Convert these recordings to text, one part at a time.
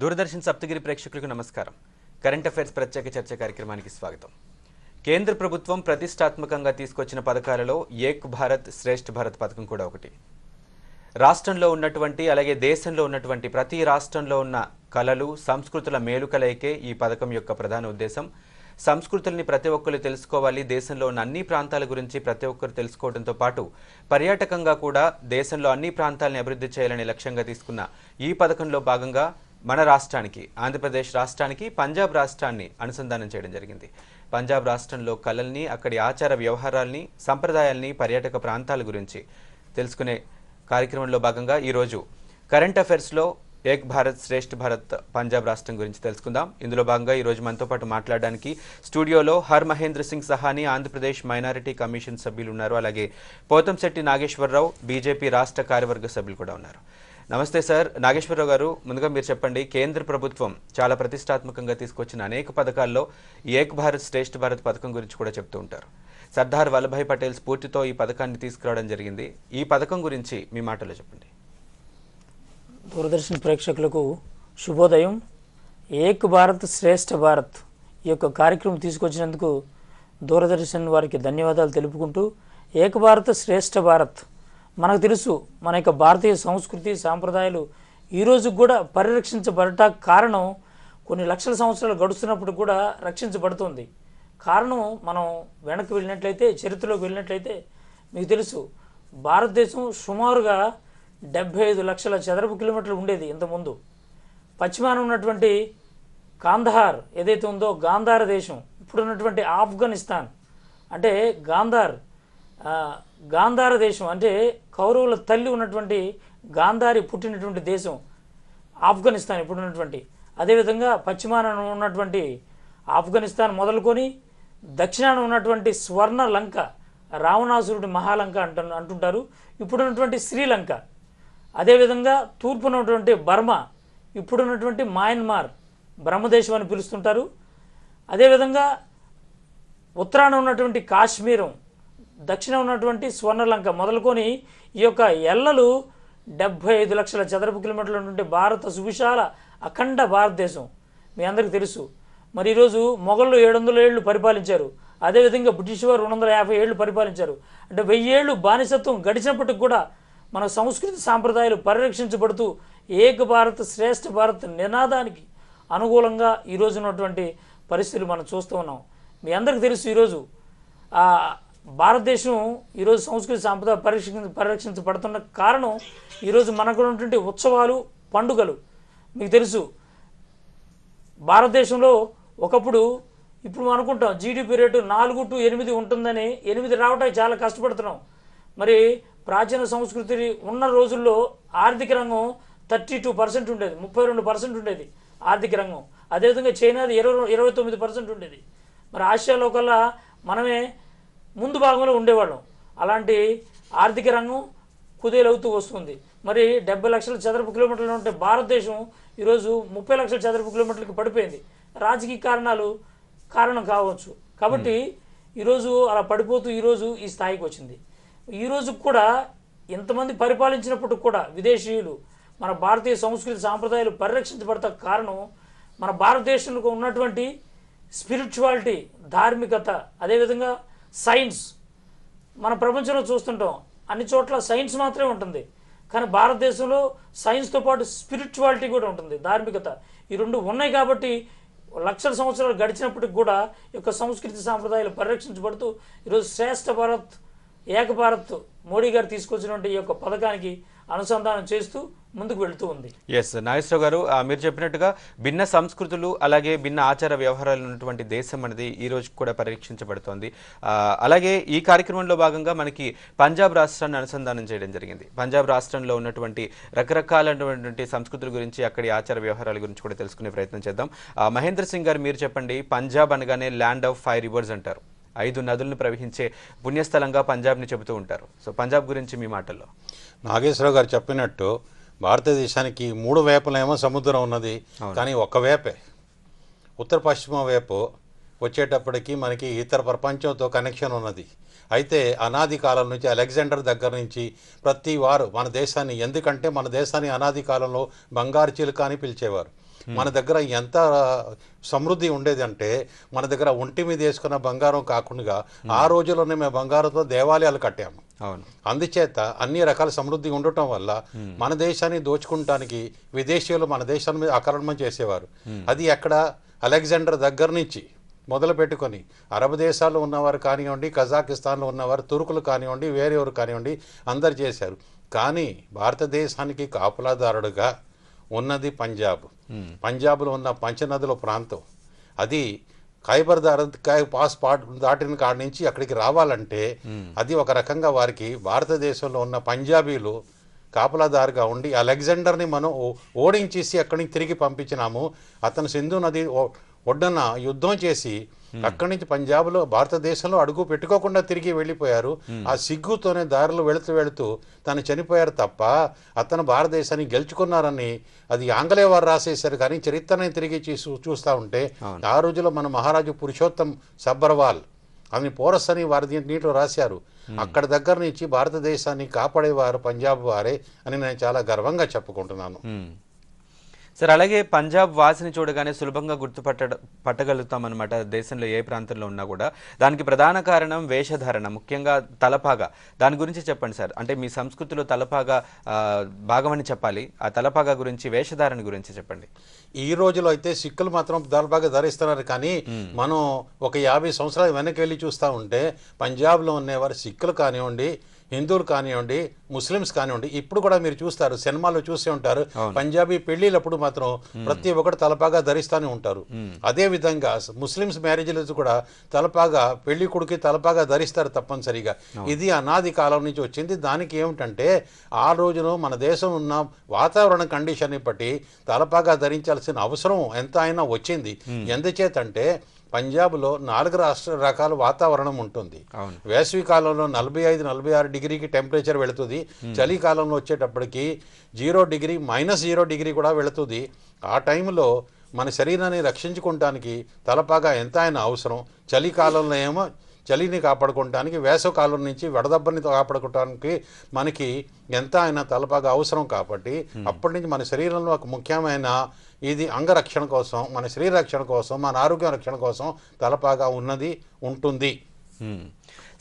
దూరదర్శన్ సప్తగిరి ప్రేక్షకులకు నమస్కారం current affairs ప్రత్యేక చర్చ కార్యక్రమానికి స్వాగతం కేంద్ర ప్రభుత్వం ప్రతిష్టాత్మకంగా తీసుకొచ్చిన పథకాలలో ఏక్ భారత్ శ్రేష్ఠ భారత్ పథకం కూడా ఒకటి రాష్ట్రంలో ఉన్నటువంటి అలాగే దేశంలో ఉన్నటువంటి ప్రతి రాష్ట్రంలో ఉన్న కళలు సంస్కృతుల మేలుకలైకే ఈ పథకం యొక్క ప్రధాన ఉద్దేశం సంస్కృతుల్ని ప్రతి ఒక్కరు తెలుసుకోవాలి దేశంలో ఉన్న అన్ని ప్రాంతాల గురించి ప్రతి ఒక్కరు తెలుసుకోవడంతో పాటు పర్యాటకంగా కూడా దేశంలో అన్ని ప్రాంతాలను అభివృద్ధి చేయాలనే లక్ష్యంగా తీసుకున్న ఈ పథకంలో భాగంగా మన రాష్ట్రానికి ఆంధ్రప్రదేశ్ రాష్ట్రానికి పంజాబ్ రాష్ట్రాన్ని అనుసంధానం చేయడం జరిగింది పంజాబ్ రాష్ట్రంలో కళల్ని అక్కడి ఆచార వ్యవహారాల్ని సంప్రదాయాల్ని పర్యాటక ప్రాంతాల గురించి తెలుసుకునే కార్యక్రమంలో భాగంగా ఈరోజు కరెంట్ అఫైర్స్లో ఏక్ భారత్ శ్రేష్ఠ భారత్ పంజాబ్ రాష్ట్రం గురించి తెలుసుకుందాం ఇందులో భాగంగా ఈరోజు మనతో పాటు మాట్లాడడానికి స్టూడియోలో హర్ మహేంద్ర సింగ్ సహాని ఆంధ్రప్రదేశ్ మైనారిటీ కమిషన్ సభ్యులు ఉన్నారు అలాగే పోతంశెట్టి నాగేశ్వరరావు బీజేపీ రాష్ట్ర కార్యవర్గ సభ్యులు కూడా ఉన్నారు నమస్తే సార్ నాగేశ్వరరావు గారు ముందుగా మీరు చెప్పండి కేంద్ర ప్రభుత్వం చాలా ప్రతిష్టాత్మకంగా తీసుకొచ్చిన అనేక పథకాల్లో ఏక్ భారత్ శ్రేష్ఠ భారత్ పథకం గురించి కూడా చెప్తూ ఉంటారు సర్దార్ వల్లభాయ్ పటేల్ స్ఫూర్తితో ఈ పథకాన్ని తీసుకురావడం జరిగింది ఈ పథకం గురించి మీ మాటలో చెప్పండి దూరదర్శన్ ప్రేక్షకులకు శుభోదయం ఏక్ భారత్ శ్రేష్ఠ భారత్ ఈ యొక్క కార్యక్రమం తీసుకొచ్చినందుకు దూరదర్శన్ వారికి ధన్యవాదాలు తెలుపుకుంటూ ఏక భారత్ శ్రేష్ఠ భారత్ మనకు తెలుసు మన యొక్క భారతీయ సంస్కృతి సాంప్రదాయాలు ఈరోజు కూడా పరిరక్షించబడట కారణం కొన్ని లక్షల సంవత్సరాలు గడుస్తున్నప్పుడు కూడా రక్షించబడుతుంది కారణం మనం వెనక్కి వెళ్ళినట్లయితే చరిత్రలోకి వెళ్ళినట్లయితే మీకు తెలుసు భారతదేశం సుమారుగా డెబ్భై ఐదు లక్షల చదరపు కిలోమీటర్లు ఉండేది ఇంతకుముందు పశ్చిమాన ఉన్నటువంటి కాందహార్ ఏదైతే ఉందో గాంధార దేశం ఇప్పుడున్నటువంటి ఆఫ్ఘనిస్తాన్ అంటే గాంధార్ గాంధార దేశం అంటే కౌరవుల తల్లి ఉన్నటువంటి గాంధారి పుట్టినటువంటి దేశం ఆఫ్ఘనిస్తాన్ ఇప్పుడు ఉన్నటువంటి అదేవిధంగా పశ్చిమాన ఉన్నటువంటి ఆఫ్ఘనిస్తాన్ మొదలుకొని దక్షిణాన ఉన్నటువంటి స్వర్ణ లంక రావణాసురుడి మహాలంక అంటు అంటుంటారు ఇప్పుడున్నటువంటి శ్రీలంక అదేవిధంగా తూర్పున ఉన్నటువంటి బర్మా ఇప్పుడున్నటువంటి మయన్మార్ బ్రహ్మదేశం అని పిలుస్తుంటారు అదేవిధంగా ఉత్తరాన ఉన్నటువంటి కాశ్మీరం దక్షిణం ఉన్నటువంటి స్వర్ణలంక మొదలుకొని ఈ యొక్క ఎల్లలు డెబ్భై ఐదు లక్షల చదరపు కిలోమీటర్లు ఉన్నటువంటి భారత సువిశాల అఖండ భారతదేశం మీ అందరికీ తెలుసు మరి ఈరోజు మొఘళ్ళు ఏడు వందల ఏళ్ళు పరిపాలించారు అదేవిధంగా బ్రిటిష్ వారు రెండు వందల యాభై ఏళ్ళు పరిపాలించారు అంటే వెయ్యేళ్ళు బానిసత్వం గడిచినప్పటికి కూడా మన సంస్కృతి సాంప్రదాయాలు పరిరక్షించబడుతూ ఏక భారత్ శ్రేష్ఠ భారత్ నినాదానికి అనుకూలంగా ఈరోజు ఉన్నటువంటి పరిస్థితులు మనం చూస్తూ ఉన్నాం మీ అందరికీ తెలుసు ఈరోజు భారతదేశం ఈరోజు సంస్కృతి సాంప్రదాయ పరిరక్ష పరిరక్షించబడుతున్న కారణం ఈరోజు మనకు ఉన్నటువంటి ఉత్సవాలు పండుగలు మీకు తెలుసు భారతదేశంలో ఒకప్పుడు ఇప్పుడు మనం అనుకుంటాం జీడిపి రేటు నాలుగు టు ఎనిమిది ఉంటుందని ఎనిమిది రావటం చాలా కష్టపడుతున్నాం మరి ప్రాచీన సంస్కృతి ఉన్న రోజుల్లో ఆర్థిక రంగం థర్టీ టూ పర్సెంట్ ఉండేది ముప్పై రెండు పర్సెంట్ ఉండేది ఆర్థిక రంగం అదేవిధంగా చైనాది ఇరవై ఇరవై తొమ్మిది పర్సెంట్ ఉండేది మరి ఆసియాలో కల్లా మనమే ముందు భాగంలో ఉండేవాళ్ళం అలాంటి ఆర్థిక రంగం కుదేలవుతూ వస్తుంది మరి డెబ్బై లక్షల చదరపు కిలోమీటర్లు ఉంటే భారతదేశం ఈరోజు ముప్పై లక్షల చదరపు కిలోమీటర్లకు పడిపోయింది రాజకీయ కారణాలు కారణం కావచ్చు కాబట్టి hmm. ఈరోజు అలా పడిపోతూ ఈరోజు ఈ స్థాయికి వచ్చింది ఈరోజు కూడా ఇంతమంది పరిపాలించినప్పుడు కూడా విదేశీయులు మన భారతీయ సంస్కృతి సాంప్రదాయాలు పరిరక్షించబడత కారణం మన భారతదేశంలో ఉన్నటువంటి స్పిరిచువాలిటీ ధార్మికత అదేవిధంగా సైన్స్ మన ప్రపంచంలో చూస్తుంటాం అన్ని చోట్ల సైన్స్ మాత్రమే ఉంటుంది కానీ భారతదేశంలో సైన్స్తో పాటు స్పిరిచువాలిటీ కూడా ఉంటుంది ధార్మికత ఈ రెండు ఉన్నాయి కాబట్టి లక్షల సంవత్సరాలు గడిచినప్పటికి కూడా యొక్క సంస్కృతి సాంప్రదాయాలు పరిరక్షించబడుతూ ఈరోజు శ్రేష్ఠ భారత్ ఏక భారత్ మోడీ గారు తీసుకొచ్చినటువంటి ఈ యొక్క పథకానికి అనుసంధానం చేస్తూ ముందుకు వెళుతూ ఉంది ఎస్ నాగేశ్వరరావు గారు మీరు చెప్పినట్టుగా భిన్న సంస్కృతులు అలాగే భిన్న ఆచార వ్యవహారాలు ఉన్నటువంటి దేశం అనేది ఈ రోజు కూడా పరీక్షించబడుతోంది అలాగే ఈ కార్యక్రమంలో భాగంగా మనకి పంజాబ్ రాష్ట్రాన్ని అనుసంధానం చేయడం జరిగింది పంజాబ్ రాష్ట్రంలో ఉన్నటువంటి రకరకాలైనటువంటి సంస్కృతుల గురించి అక్కడి ఆచార వ్యవహారాల గురించి కూడా తెలుసుకునే ప్రయత్నం చేద్దాం మహేంద్ర సింగ్ గారు మీరు చెప్పండి పంజాబ్ అనగానే ల్యాండ్ ఆఫ్ ఫైవ్ రివర్స్ అంటారు ఐదు నదులను ప్రవహించే పుణ్యస్థలంగా పంజాబ్ని చెబుతూ ఉంటారు సో పంజాబ్ గురించి మీ మాటల్లో నాగేశ్వరరావు గారు చెప్పినట్టు భారతదేశానికి మూడు వేపలేమో సముద్రం ఉన్నది కానీ ఒక వేపే ఉత్తర పశ్చిమ వైపు వచ్చేటప్పటికి మనకి ఇతర ప్రపంచంతో కనెక్షన్ ఉన్నది అయితే అనాది కాలం నుంచి అలెగ్జాండర్ దగ్గర నుంచి ప్రతి వారు మన దేశాన్ని ఎందుకంటే మన దేశాన్ని అనాది కాలంలో బంగారు చిలుక అని పిలిచేవారు మన దగ్గర ఎంత సమృద్ధి ఉండేది అంటే మన దగ్గర ఒంటి మీద వేసుకున్న బంగారం కాకుండా ఆ రోజుల్లోనే మేము బంగారంతో దేవాలయాలు కట్టాము అవును అందుచేత అన్ని రకాల సమృద్ధి ఉండటం వల్ల మన దేశాన్ని దోచుకుంటానికి విదేశీయులు మన దేశాన్ని మీద ఆక్రమణం చేసేవారు అది ఎక్కడ అలెగ్జాండర్ దగ్గర నుంచి మొదలు పెట్టుకొని అరబ్ దేశాల్లో ఉన్నవారు కానివ్వండి కజాకిస్తాన్లో ఉన్నవారు తుర్కులు కానివ్వండి వేరేవారు కానివ్వండి అందరు చేశారు కానీ భారతదేశానికి కాపులాదారుడుగా ఉన్నది పంజాబ్ hmm. పంజాబ్లో ఉన్న పంచనదుల ప్రాంతం అది ఖైబర్ దారకాయ పాస్ దాటిన కాడి నుంచి అక్కడికి రావాలంటే hmm. అది ఒక రకంగా వారికి భారతదేశంలో ఉన్న పంజాబీలు కాపలాదారుగా ఉండి అలెగ్జాండర్ని మనం ఓడించేసి అక్కడి నుంచి తిరిగి పంపించినాము అతను సింధు నది ఒడ్డన యుద్ధం చేసి అక్కడి నుంచి పంజాబ్లో భారతదేశంలో అడుగు పెట్టుకోకుండా తిరిగి వెళ్ళిపోయారు ఆ సిగ్గుతోనే దారిలో వెళుతూ వెళుతూ తను చనిపోయారు తప్ప అతను భారతదేశాన్ని గెలుచుకున్నారని అది ఆంగ్లేయ వారు రాసేశారు కానీ చరిత్రనే తిరిగి చూస్తూ ఉంటే ఆ రోజులో మన మహారాజు పురుషోత్తం సబ్బర్వాల్ అని పోరస్ అని వారి నీటిలో రాశారు అక్కడ దగ్గర నుంచి భారతదేశాన్ని కాపాడేవారు పంజాబ్ వారే అని నేను చాలా గర్వంగా చెప్పుకుంటున్నాను సార్ అలాగే పంజాబ్ వాసిని చూడగానే సులభంగా గుర్తుపట్ట పట్టగలుగుతామన్నమాట దేశంలో ఏ ప్రాంతంలో ఉన్నా కూడా దానికి ప్రధాన కారణం వేషధారణ ముఖ్యంగా తలపాగా దాని గురించి చెప్పండి సార్ అంటే మీ సంస్కృతిలో తలపాగా భాగమని చెప్పాలి ఆ తలపాగా గురించి వేషధారణ గురించి చెప్పండి ఈ రోజులో అయితే సిక్కులు మాత్రం తలపాగా ధరిస్తున్నారు కానీ మనం ఒక యాభై సంవత్సరాలు వెనక్కి వెళ్ళి చూస్తూ ఉంటే పంజాబ్లో ఉన్నవారు సిక్కులు కానివ్వండి హిందువులు కానివ్వండి ముస్లిమ్స్ కానివ్వండి ఇప్పుడు కూడా మీరు చూస్తారు సినిమాల్లో చూసే ఉంటారు పంజాబీ పెళ్లిలప్పుడు మాత్రం ప్రతి ఒక్కరు తలపాగా ధరిస్తూనే ఉంటారు అదే విధంగా ముస్లిమ్స్ మ్యారేజ్లు కూడా తలపాగా పెళ్లి కొడుకు తలపాగా ధరిస్తారు తప్పనిసరిగా ఇది అనాది కాలం నుంచి వచ్చింది దానికి ఏమిటంటే ఆ రోజున మన దేశం ఉన్న వాతావరణ కండిషన్ని బట్టి తలపాగా ధరించాల్సిన అవసరం ఎంత అయినా వచ్చింది ఎందుచేతంటే పంజాబ్లో నాలుగు రాష్ట్ర రకాల వాతావరణం ఉంటుంది వేసవి కాలంలో నలభై ఐదు నలభై ఆరు డిగ్రీకి టెంపరేచర్ వెళుతుంది చలికాలంలో వచ్చేటప్పటికి zero degree minus zero degree కూడా వెళుతుంది ఆ టైంలో మన శరీరాన్ని రక్షించుకోవటానికి తలపాగా ఎంత అయినా అవసరం చలికాలంలో ఏమో చలిని కాపాడుకోవటానికి కాలం నుంచి వడదెబ్బని కాపాడుకోవటానికి మనకి ఎంత అయినా తలపాగా అవసరం కాబట్టి అప్పటి నుంచి మన శరీరంలో ఒక ముఖ్యమైన ఇది అంగరక్షణ కోసం మన శరీర రక్షణ కోసం మన ఆరోగ్యం రక్షణ కోసం తలపాగా ఉన్నది ఉంటుంది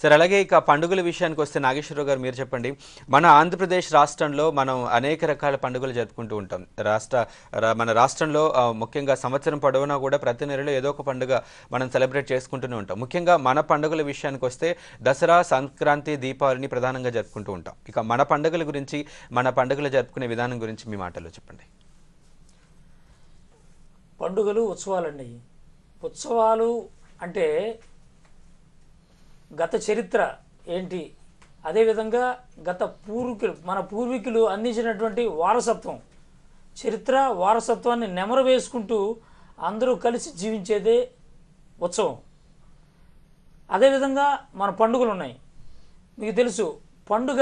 సరే అలాగే ఇక పండుగల విషయానికి వస్తే నాగేశ్వరరావు గారు మీరు చెప్పండి మన ఆంధ్రప్రదేశ్ రాష్ట్రంలో మనం అనేక రకాల పండుగలు జరుపుకుంటూ ఉంటాం రాష్ట్ర మన రాష్ట్రంలో ముఖ్యంగా సంవత్సరం పొడవునా కూడా ప్రతి నెలలో ఏదో ఒక పండుగ మనం సెలబ్రేట్ చేసుకుంటూనే ఉంటాం ముఖ్యంగా మన పండుగల విషయానికి వస్తే దసరా సంక్రాంతి దీపావళిని ప్రధానంగా జరుపుకుంటూ ఉంటాం ఇక మన పండుగల గురించి మన పండుగలు జరుపుకునే విధానం గురించి మీ మాటల్లో చెప్పండి పండుగలు ఉత్సవాలండి ఉత్సవాలు అంటే గత చరిత్ర ఏంటి అదేవిధంగా గత పూర్వీకులు మన పూర్వీకులు అందించినటువంటి వారసత్వం చరిత్ర వారసత్వాన్ని నెమరు వేసుకుంటూ అందరూ కలిసి జీవించేదే ఉత్సవం అదేవిధంగా మన పండుగలు ఉన్నాయి మీకు తెలుసు పండుగ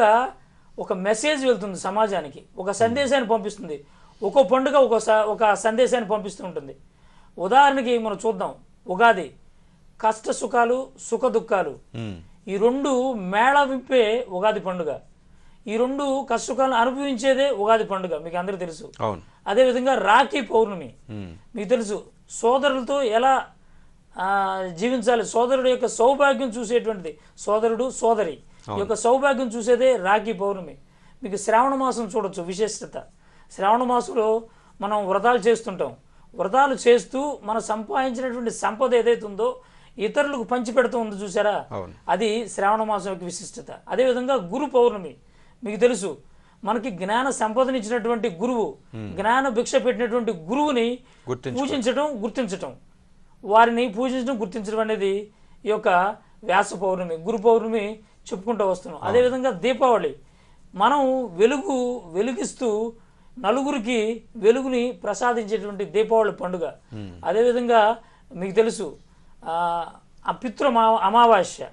ఒక మెసేజ్ వెళ్తుంది సమాజానికి ఒక సందేశాన్ని పంపిస్తుంది ఒక్కో పండుగ ఒక్కొక్క ఒక సందేశాన్ని పంపిస్తూ ఉంటుంది ఉదాహరణకి మనం చూద్దాం ఉగాది కష్ట సుఖాలు సుఖ దుఃఖాలు ఈ రెండు మేళవింపే ఉగాది పండుగ ఈ రెండు కష్టకాలను అనుభవించేదే ఉగాది పండుగ మీకు అందరూ తెలుసు అదేవిధంగా రాఖీ పౌర్ణమి మీకు తెలుసు సోదరులతో ఎలా జీవించాలి సోదరుడు యొక్క సౌభాగ్యం చూసేటువంటిది సోదరుడు సోదరి యొక్క సౌభాగ్యం చూసేదే రాఖీ పౌర్ణమి మీకు శ్రావణ మాసం చూడొచ్చు విశేషత శ్రావణ మాసంలో మనం వ్రతాలు చేస్తుంటాం వ్రతాలు చేస్తూ మనం సంపాదించినటువంటి సంపద ఏదైతే ఉందో ఇతరులకు పంచిపెడుతూ ఉంది చూసారా అది శ్రావణ మాసం యొక్క విశిష్టత అదేవిధంగా గురు పౌర్ణమి మీకు తెలుసు మనకి జ్ఞాన సంపదనిచ్చినటువంటి గురువు జ్ఞాన భిక్ష పెట్టినటువంటి గురువుని పూజించడం గుర్తించటం వారిని పూజించడం గుర్తించడం అనేది ఈ యొక్క వ్యాస పౌర్ణమి గురు పౌర్ణమి చెప్పుకుంటూ వస్తున్నాం అదేవిధంగా దీపావళి మనం వెలుగు వెలిగిస్తూ నలుగురికి వెలుగుని ప్రసాదించేటువంటి దీపావళి పండుగ అదేవిధంగా మీకు తెలుసు ఆ పితృ అమావాస్య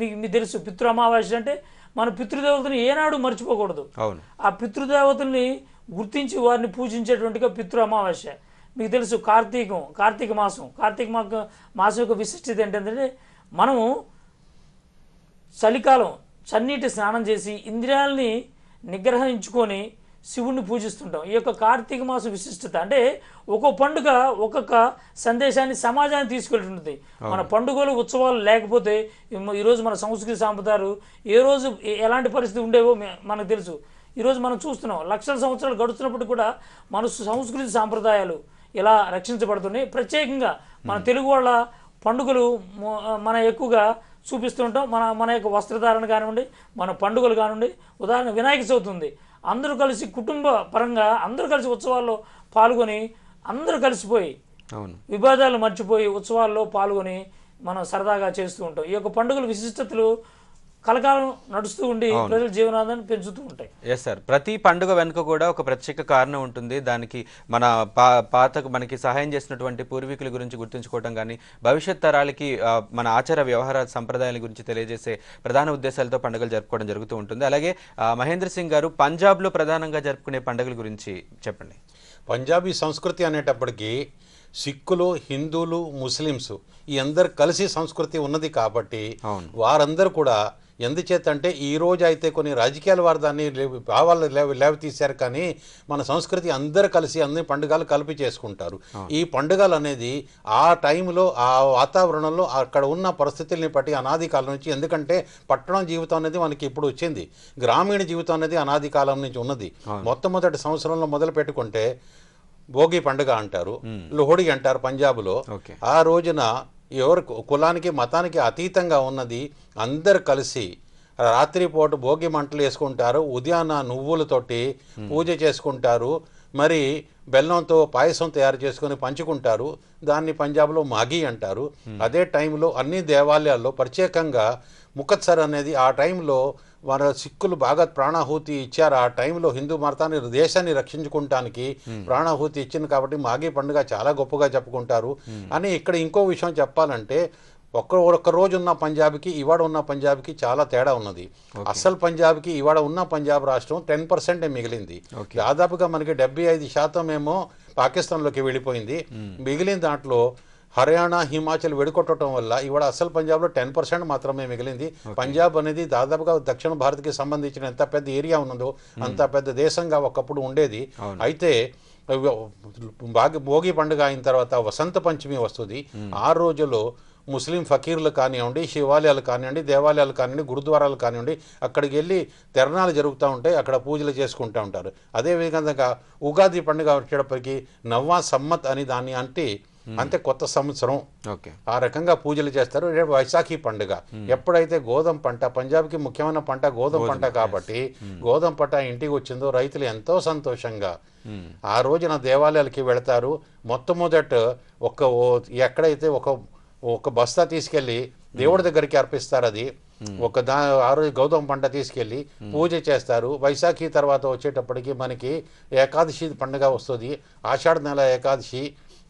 మీకు మీకు తెలుసు పితృ అమావాస్య అంటే మన పితృదేవతని ఏనాడు మర్చిపోకూడదు ఆ పితృదేవతల్ని గుర్తించి వారిని పూజించేటువంటిగా పితృ అమావాస్య మీకు తెలుసు కార్తీకం కార్తీక మాసం కార్తీక మాసం యొక్క విశిష్టత ఏంటంటే మనము చలికాలం చన్నీటి స్నానం చేసి ఇంద్రియాలని నిగ్రహించుకొని శివుణ్ణి పూజిస్తుంటాం ఈ యొక్క కార్తీక మాస విశిష్టత అంటే ఒక్కొక్క పండుగ ఒక్కొక్క సందేశాన్ని సమాజాన్ని తీసుకెళ్తుంటుంది మన పండుగలు ఉత్సవాలు లేకపోతే ఈరోజు మన సంస్కృతి సాంప్రదాయాలు ఏ రోజు ఎలాంటి పరిస్థితి ఉండేవో మనకు తెలుసు ఈరోజు మనం చూస్తున్నాం లక్షల సంవత్సరాలు గడుస్తున్నప్పుడు కూడా మన సంస్కృతి సాంప్రదాయాలు ఇలా రక్షించబడుతున్నాయి ప్రత్యేకంగా మన తెలుగు వాళ్ళ పండుగలు మన ఎక్కువగా చూపిస్తుంటాం మన మన యొక్క వస్త్రధారణ కానివ్వండి మన పండుగలు కానివ్వండి ఉదాహరణ వినాయక చవితి ఉంది అందరూ కలిసి కుటుంబ పరంగా అందరూ కలిసి ఉత్సవాల్లో పాల్గొని అందరూ కలిసిపోయి విభేదాలు మర్చిపోయి ఉత్సవాల్లో పాల్గొని మనం సరదాగా చేస్తూ ఉంటాం ఈ యొక్క పండుగల విశిష్టతలు కలకాలం నడుస్తూ ఉండి ప్రజల జీవనాధాన్ని పెంచుతూ ఉంటాయి ఎస్ సార్ ప్రతి పండుగ వెనుక కూడా ఒక ప్రత్యేక కారణం ఉంటుంది దానికి మన పాతకు మనకి సహాయం చేసినటువంటి పూర్వీకుల గురించి గుర్తుంచుకోవటం కానీ భవిష్యత్ తరాలకి మన ఆచార వ్యవహార సంప్రదాయాల గురించి తెలియజేసే ప్రధాన ఉద్దేశాలతో పండుగలు జరుపుకోవడం జరుగుతూ ఉంటుంది అలాగే మహేంద్ర సింగ్ గారు పంజాబ్లో ప్రధానంగా జరుపుకునే పండుగల గురించి చెప్పండి పంజాబీ సంస్కృతి అనేటప్పటికీ సిక్కులు హిందువులు ముస్లిమ్స్ ఈ అందరు కలిసి సంస్కృతి ఉన్నది కాబట్టి వారందరూ కూడా ఎందుచేతంటే ఈ రోజు అయితే కొన్ని రాజకీయాల వారు దాన్ని భావాలు లేవ లేవ తీశారు కానీ మన సంస్కృతి అందరు కలిసి అన్ని పండుగలు కలిపి చేసుకుంటారు ఈ పండుగలు అనేది ఆ టైంలో ఆ వాతావరణంలో అక్కడ ఉన్న పరిస్థితుల్ని బట్టి అనాది కాలం నుంచి ఎందుకంటే పట్టణం జీవితం అనేది మనకి ఇప్పుడు వచ్చింది గ్రామీణ జీవితం అనేది అనాది కాలం నుంచి ఉన్నది మొట్టమొదటి సంవత్సరంలో మొదలు పెట్టుకుంటే భోగి పండుగ అంటారు లోహడి అంటారు పంజాబ్లో ఆ రోజున ఎవరు కులానికి మతానికి అతీతంగా ఉన్నది అందరు కలిసి రాత్రిపూట భోగి మంటలు వేసుకుంటారు ఉదయాన నువ్వులతోటి పూజ చేసుకుంటారు మరి బెల్లంతో పాయసం తయారు చేసుకొని పంచుకుంటారు దాన్ని పంజాబ్లో మాఘి అంటారు అదే టైంలో అన్ని దేవాలయాల్లో ప్రత్యేకంగా ముఖత్సర్ అనేది ఆ టైంలో వారి సిక్కులు బాగా ప్రాణాహుతి ఇచ్చారు ఆ టైంలో హిందూ మతాన్ని దేశాన్ని రక్షించుకుంటానికి ప్రాణాహుతి ఇచ్చింది కాబట్టి మాఘీ పండుగ చాలా గొప్పగా చెప్పుకుంటారు అని ఇక్కడ ఇంకో విషయం చెప్పాలంటే ఒక్క ఒక్క రోజు ఉన్న పంజాబ్కి ఇవాడ ఉన్న పంజాబ్కి చాలా తేడా ఉన్నది అస్సలు పంజాబ్కి ఇవాడ ఉన్న పంజాబ్ రాష్ట్రం టెన్ పర్సెంటే మిగిలింది దాదాపుగా మనకి డెబ్బై ఐదు శాతం ఏమో పాకిస్తాన్లోకి వెళ్ళిపోయింది మిగిలిన దాంట్లో హర్యానా హిమాచల్ వెడుకొట్టడం వల్ల ఇవాళ అసలు పంజాబ్లో టెన్ పర్సెంట్ మాత్రమే మిగిలింది పంజాబ్ అనేది దాదాపుగా దక్షిణ భారత్కి సంబంధించిన ఎంత పెద్ద ఏరియా ఉన్నదో అంత పెద్ద దేశంగా ఒకప్పుడు ఉండేది అయితే బాగి భోగి పండుగ అయిన తర్వాత వసంత పంచమి వస్తుంది ఆ రోజులో ముస్లిం ఫకీర్లు కానివ్వండి శివాలయాలు కానివ్వండి దేవాలయాలు కానివ్వండి గురుద్వారాలు కానివ్వండి అక్కడికి వెళ్ళి తెరణాలు జరుగుతూ ఉంటాయి అక్కడ పూజలు చేసుకుంటూ ఉంటారు అదేవిధంగా ఉగాది పండుగ వచ్చేటప్పటికి నవ్వా సమ్మత్ అని దాన్ని అంటే Hmm. అంతే కొత్త సంవత్సరం ఆ రకంగా పూజలు చేస్తారు రేపు వైశాఖి పండుగ hmm. ఎప్పుడైతే గోధుమ పంట పంజాబ్కి ముఖ్యమైన పంట గోధుమ పంట కాబట్టి hmm. గోధుమ పంట ఇంటికి వచ్చిందో రైతులు ఎంతో సంతోషంగా ఆ రోజున దేవాలయాలకి వెళతారు మొట్టమొదట ఒక ఎక్కడైతే ఒక ఒక బస్తా తీసుకెళ్ళి దేవుడి దగ్గరికి అర్పిస్తారు అది ఒక దా ఆ రోజు గౌతమ పంట తీసుకెళ్ళి పూజ చేస్తారు వైశాఖి తర్వాత వచ్చేటప్పటికి మనకి ఏకాదశి పండుగ వస్తుంది ఆషాఢ నెల ఏకాదశి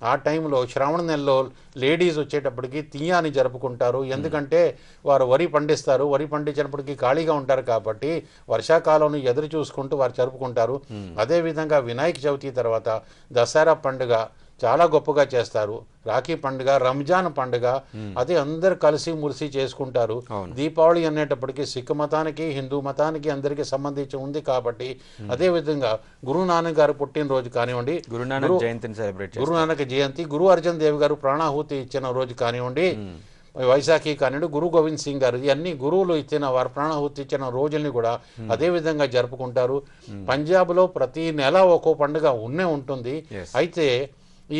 ఆ టైంలో శ్రావణ నెలలో లేడీస్ వచ్చేటప్పటికి తీయాని జరుపుకుంటారు ఎందుకంటే వారు వరి పండిస్తారు వరి పండించినప్పటికీ ఖాళీగా ఉంటారు కాబట్టి వర్షాకాలం ఎదురు చూసుకుంటూ వారు జరుపుకుంటారు అదేవిధంగా వినాయక చవితి తర్వాత దసరా పండుగ చాలా గొప్పగా చేస్తారు రాఖీ పండుగ రంజాన్ పండుగ అదే అందరు కలిసి మురిసి చేసుకుంటారు దీపావళి అనేటప్పటికీ సిక్కు మతానికి హిందూ మతానికి అందరికీ సంబంధించి ఉంది కాబట్టి అదే విధంగా గురునానక్ గారు పుట్టినరోజు కానివ్వండి గురునానక్ జయంతిని సెలబ్రేట్ గురునానక్ జయంతి గురు అర్జున్ దేవ్ గారు ప్రాణాహుతి ఇచ్చిన రోజు కానివ్వండి వైశాఖి కానివ్వండి గురు గోవింద్ సింగ్ గారు ఇవన్నీ గురువులు ఇచ్చిన వారు ప్రాణహుతి ఇచ్చిన రోజుల్ని కూడా అదే విధంగా జరుపుకుంటారు పంజాబ్లో ప్రతి నెల ఒక్కో పండుగ ఉన్నే ఉంటుంది అయితే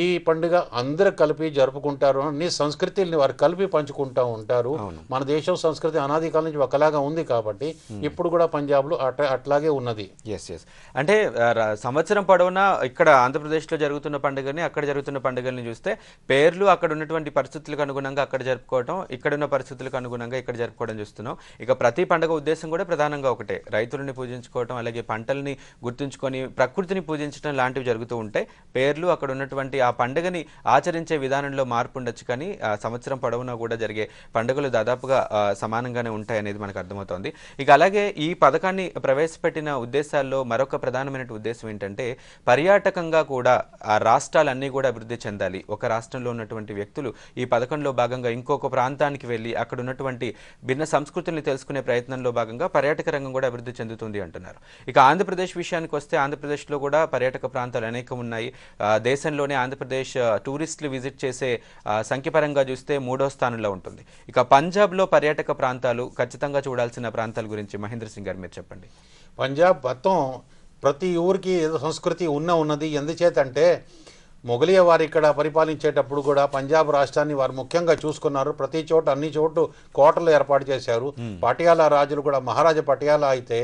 ఈ పండుగ అందరు కలిపి జరుపుకుంటారు అన్ని సంస్కృతిని వారు కలిపి పంచుకుంటూ ఉంటారు మన దేశం సంస్కృతి అనాది కాలం నుంచి ఒకలాగా ఉంది కాబట్టి ఇప్పుడు కూడా పంజాబ్లో అట్ అట్లాగే ఉన్నది ఎస్ ఎస్ అంటే సంవత్సరం పొడవునా ఇక్కడ ఆంధ్రప్రదేశ్లో జరుగుతున్న పండుగని అక్కడ జరుగుతున్న పండుగల్ని చూస్తే పేర్లు అక్కడ ఉన్నటువంటి పరిస్థితులకు అనుగుణంగా అక్కడ జరుపుకోవడం ఇక్కడ ఉన్న పరిస్థితులకు అనుగుణంగా ఇక్కడ జరుపుకోవడం చూస్తున్నాం ఇక ప్రతి పండుగ ఉద్దేశం కూడా ప్రధానంగా ఒకటే రైతులని పూజించుకోవడం అలాగే పంటల్ని గుర్తుంచుకొని ప్రకృతిని పూజించడం లాంటివి జరుగుతూ ఉంటాయి పేర్లు అక్కడ ఉన్నటువంటి ఆ పండుగని ఆచరించే విధానంలో మార్పు ఉండొచ్చు కానీ సంవత్సరం పొడవునా కూడా జరిగే పండుగలు దాదాపుగా సమానంగానే ఉంటాయి అనేది మనకు అర్థమవుతోంది ఇక అలాగే ఈ పథకాన్ని ప్రవేశపెట్టిన ఉద్దేశాల్లో మరొక ప్రధానమైన ఉద్దేశం ఏంటంటే పర్యాటకంగా కూడా ఆ రాష్ట్రాలన్నీ కూడా అభివృద్ధి చెందాలి ఒక రాష్ట్రంలో ఉన్నటువంటి వ్యక్తులు ఈ పథకంలో భాగంగా ఇంకొక ప్రాంతానికి వెళ్ళి అక్కడ ఉన్నటువంటి భిన్న సంస్కృతుల్ని తెలుసుకునే ప్రయత్నంలో భాగంగా పర్యాటక రంగం కూడా అభివృద్ధి చెందుతుంది అంటున్నారు ఇక ఆంధ్రప్రదేశ్ విషయానికి వస్తే ఆంధ్రప్రదేశ్లో కూడా పర్యాటక ప్రాంతాలు అనేకం ఉన్నాయి దేశంలోనే ఆంధ్రప్రదేశ్ టూరిస్టులు విజిట్ చేసే సంఖ్యపరంగా చూస్తే మూడో స్థానంలో ఉంటుంది ఇక పంజాబ్లో పర్యాటక ప్రాంతాలు ఖచ్చితంగా చూడాల్సిన ప్రాంతాల గురించి మహేంద్ర సింగ్ గారు మీరు చెప్పండి పంజాబ్ మొత్తం ప్రతి ఊరికి ఏదో సంస్కృతి ఉన్న ఉన్నది ఎందుచేతంటే మొఘలియ వారు ఇక్కడ పరిపాలించేటప్పుడు కూడా పంజాబ్ రాష్ట్రాన్ని వారు ముఖ్యంగా చూసుకున్నారు ప్రతి చోట అన్ని చోటు కోటలు ఏర్పాటు చేశారు పటియాల రాజులు కూడా మహారాజా పటియాల అయితే